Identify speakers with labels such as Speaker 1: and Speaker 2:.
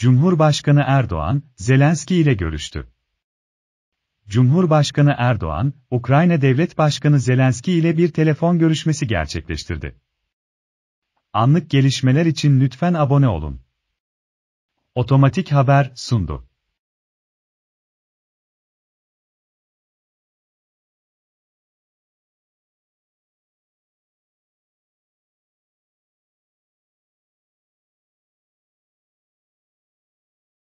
Speaker 1: Cumhurbaşkanı Erdoğan, Zelenski ile görüştü. Cumhurbaşkanı Erdoğan, Ukrayna Devlet Başkanı Zelenski ile bir telefon görüşmesi gerçekleştirdi. Anlık gelişmeler için lütfen abone olun.
Speaker 2: Otomatik haber sundu.